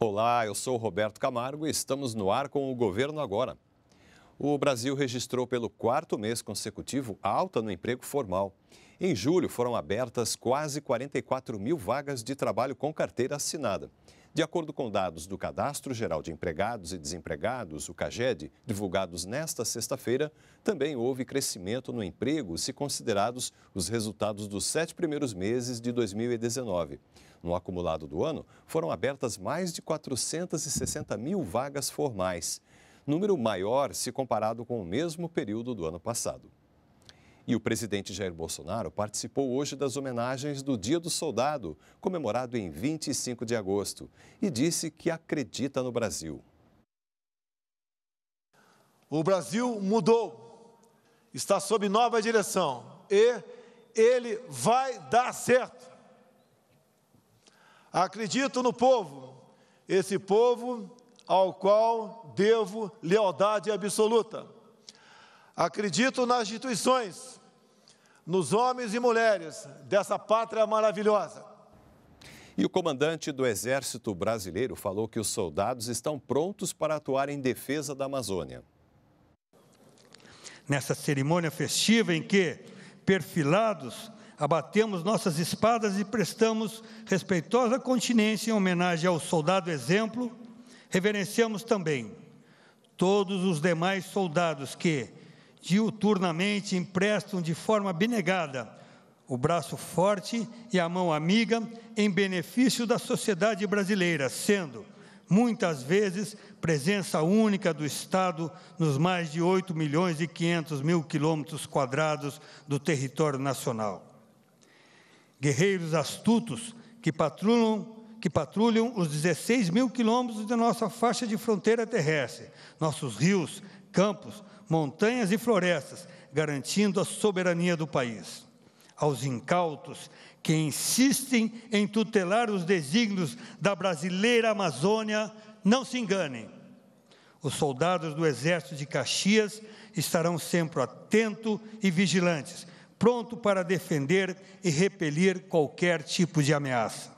Olá, eu sou Roberto Camargo e estamos no ar com o Governo Agora. O Brasil registrou pelo quarto mês consecutivo alta no emprego formal. Em julho, foram abertas quase 44 mil vagas de trabalho com carteira assinada. De acordo com dados do Cadastro Geral de Empregados e Desempregados, o CAGED, divulgados nesta sexta-feira, também houve crescimento no emprego se considerados os resultados dos sete primeiros meses de 2019. No acumulado do ano, foram abertas mais de 460 mil vagas formais, número maior se comparado com o mesmo período do ano passado. E o presidente Jair Bolsonaro participou hoje das homenagens do Dia do Soldado, comemorado em 25 de agosto, e disse que acredita no Brasil. O Brasil mudou, está sob nova direção e ele vai dar certo. Acredito no povo, esse povo ao qual devo lealdade absoluta. Acredito nas instituições, nos homens e mulheres dessa pátria maravilhosa. E o comandante do Exército Brasileiro falou que os soldados estão prontos para atuar em defesa da Amazônia. Nessa cerimônia festiva em que, perfilados, abatemos nossas espadas e prestamos respeitosa continência em homenagem ao soldado exemplo, reverenciamos também todos os demais soldados que, diuturnamente emprestam de forma abnegada o braço forte e a mão amiga em benefício da sociedade brasileira, sendo, muitas vezes, presença única do Estado nos mais de 8 milhões e 500 mil quilômetros quadrados do território nacional. Guerreiros astutos que patrulham que patrulham os 16 mil quilômetros da nossa faixa de fronteira terrestre, nossos rios, campos, montanhas e florestas, garantindo a soberania do país. Aos incautos que insistem em tutelar os desígnios da brasileira Amazônia, não se enganem. Os soldados do Exército de Caxias estarão sempre atentos e vigilantes, pronto para defender e repelir qualquer tipo de ameaça.